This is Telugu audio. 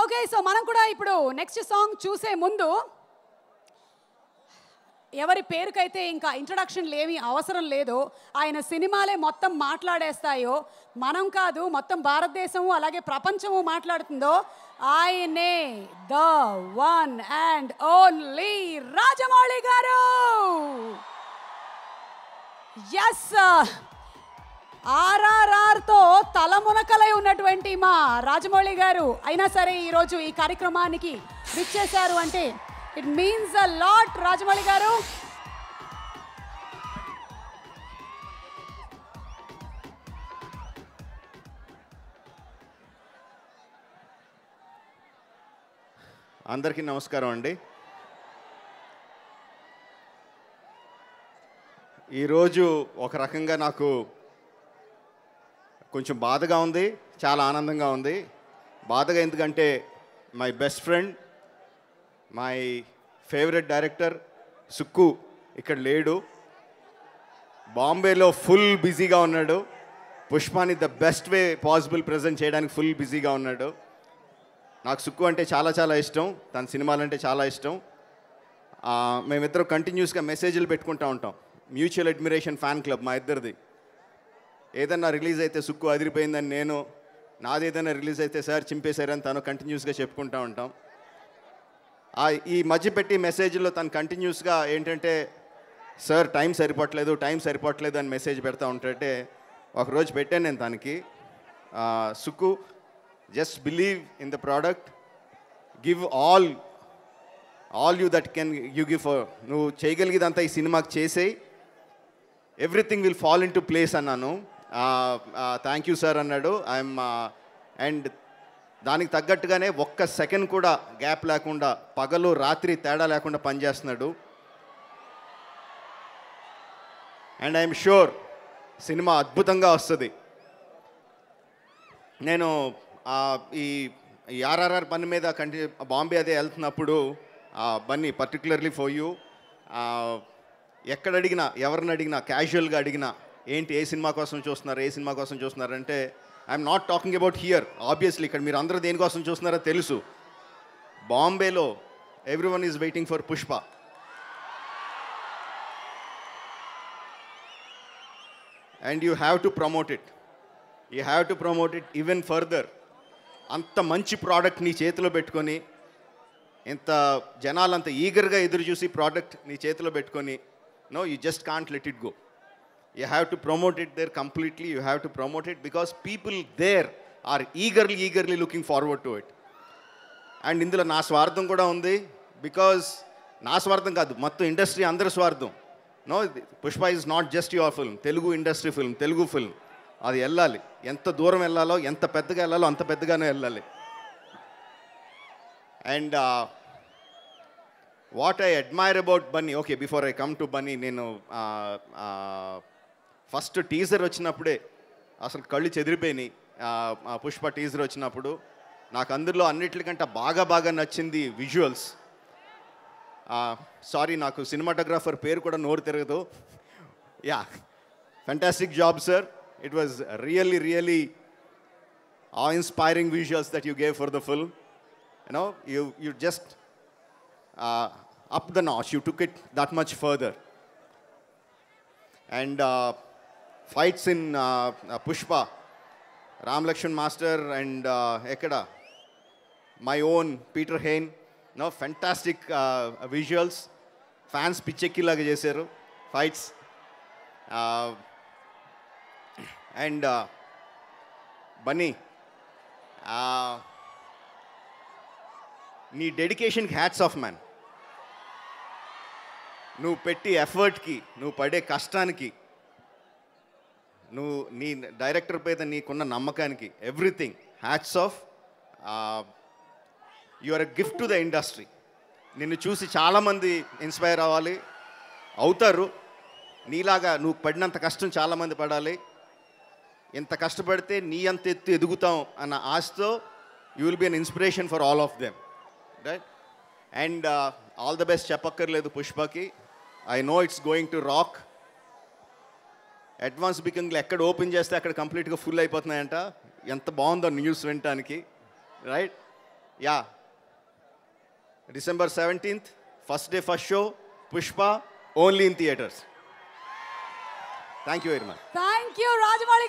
ఓకే సో మనం కూడా ఇప్పుడు నెక్స్ట్ సాంగ్ చూసే ముందు ఎవరి పేరుకైతే ఇంకా ఇంట్రడక్షన్లు ఏమీ అవసరం లేదు ఆయన సినిమాలే మొత్తం మాట్లాడేస్తాయో మనం కాదు మొత్తం భారతదేశము అలాగే ప్రపంచము మాట్లాడుతుందో ఆయనే the one and only Rajamouli garu ఎస్ ఆర్ఆర్ఆర్తో తలమునకలై ఉన్నటువంటి మా రాజమౌళి గారు అయినా సరే ఈరోజు ఈ కార్యక్రమానికి విచ్చేశారు అంటే it means a lot Rajamouli garu అందరికీ నమస్కారం అండి ఈరోజు ఒక రకంగా నాకు కొంచెం బాధగా ఉంది చాలా ఆనందంగా ఉంది బాధగా ఎందుకంటే my best friend my favourite director Sukku ఇక్కడ లేడు బాంబేలో ఫుల్ బిజీగా ఉన్నాడు పుష్పాని the best way possible present చేయడానికి ఫుల్ బిజీగా ఉన్నాడు నాకు సుక్కు అంటే చాలా చాలా ఇష్టం తన సినిమాలు అంటే చాలా ఇష్టం మేమిద్దరం కంటిన్యూస్గా మెసేజ్లు పెట్టుకుంటూ ఉంటాం మ్యూచువల్ అడ్మిరేషన్ ఫ్యాన్ క్లబ్ మా ఇద్దరిది ఏదన్నా రిలీజ్ అయితే సుక్కు అదిరిపోయిందని నేను నాదేదైనా రిలీజ్ అయితే సార్ చింపేశారని తను కంటిన్యూస్గా చెప్పుకుంటూ ఉంటాం ఈ మధ్య పెట్టి మెసేజ్లో తను కంటిన్యూస్గా ఏంటంటే సార్ టైం సరిపోవట్లేదు టైం సరిపోవట్లేదు అని మెసేజ్ పెడతా ఉంటే ఒకరోజు పెట్టాను నేను తనకి Sukku just believe in the product give all all you that can you give నువ్వు చేయగలిగేదంతా ఈ సినిమాకి చేసేయి everything will fall into place అన్నాను థ్యాంక్ యూ సార్ అన్నాడు ఐఎమ్ అండ్ uh, దానికి తగ్గట్టుగానే ఒక్క సెకండ్ కూడా గ్యాప్ లేకుండా పగలు రాత్రి తేడా లేకుండా పనిచేస్తున్నాడు అండ్ ఐఎమ్ షూర్ సినిమా అద్భుతంగా వస్తుంది నేను ఈ ఆర్ఆర్ఆర్ బన్ మీద కంటి బాంబే అదే వెళ్తున్నప్పుడు బన్నీ పర్టికులర్లీ ఫోర్ యూ ఎక్కడ అడిగినా ఎవరిని అడిగినా క్యాజువల్గా అడిగినా ఏంటి ఏ సినిమా కోసం చూస్తున్నారు ఏ సినిమా కోసం చూస్తున్నారంటే I'm not talking about here obviously ఇక్కడ మీరు అందరూ దేనికోసం చూస్తున్నారో తెలుసు బాంబేలో everyone is waiting for Pushpa and you have to promote it you have to promote it even further అంత మంచి ప్రోడక్ట్ నీ చేతిలో పెట్టుకొని ఇంత అంత ఈగర్గా ఎదురు చూసి ప్రోడక్ట్ నీ చేతిలో పెట్టుకొని no you just can't let it go you have to promote it there completely you have to promote it because people there are eagerly eagerly looking forward to it and ఇందులో నా స్వార్థం కూడా ఉంది బికాజ్ నా స్వార్థం కాదు మొత్తం ఇండస్ట్రీ అందరి స్వార్థం no Pushpa is not just your film Telugu industry film Telugu film అది వెళ్ళాలి ఎంత దూరం వెళ్ళాలో ఎంత పెద్దగా వెళ్ళాలో అంత పెద్దగానే వెళ్ళాలి and what I admire about Bunny okay before I come to Bunny నేను uh, uh, ఫస్ట్ టీజర్ వచ్చినప్పుడే అసలు కళ్ళు చెదిరిపోయినాయి పుష్ప టీజర్ వచ్చినప్పుడు నాకు అందులో అన్నిటికంటే బాగా బాగా నచ్చింది విజువల్స్ సారీ నాకు సినిమాటోగ్రాఫర్ పేరు కూడా నోరు తిరగదు yeah fantastic job sir it was really really uh inspiring visuals that you gave for the full you know you you just up the notch you took it that much further and fights in Pushpa Ram Laxman master and ఎక్కడ my own Peter Hein no fantastic visuals fans పిచ్చెక్కిలాగా చేశారు ఫైట్స్ అండ్ బన్నీ నీ డెడికేషన్కి హ్యాట్స్ ఆఫ్ మ్యాన్ నువ్వు పెట్టి ఎఫర్ట్కి నువ్వు పడే కష్టానికి నువ్వు నీ డైరెక్టర్ పేద నీకున్న నమ్మకానికి everything hats off you gift to the industry నిన్ను చూసి చాలామంది ఇన్స్పైర్ అవ్వాలి అవుతారు నీలాగా నువ్వు పడినంత కష్టం చాలామంది పడాలి ఎంత కష్టపడితే నీ అంత ఎత్తు ఎదుగుతాం అన్న ఆశతో you will be an inspiration for all of them right and all the best చెప్పక్కర్లేదు పుష్పకి I know it's going to rock advance బుకింగ్లు ఎక్కడ ఓపెన్ చేస్తే అక్కడ కంప్లీట్గా ఫుల్ అయిపోతున్నాయంట ఎంత బాగుందో న్యూస్ వినటానికి right yeah December seventeenth first day first show Pushpa only in theatres thank you very much thank you Rajamouli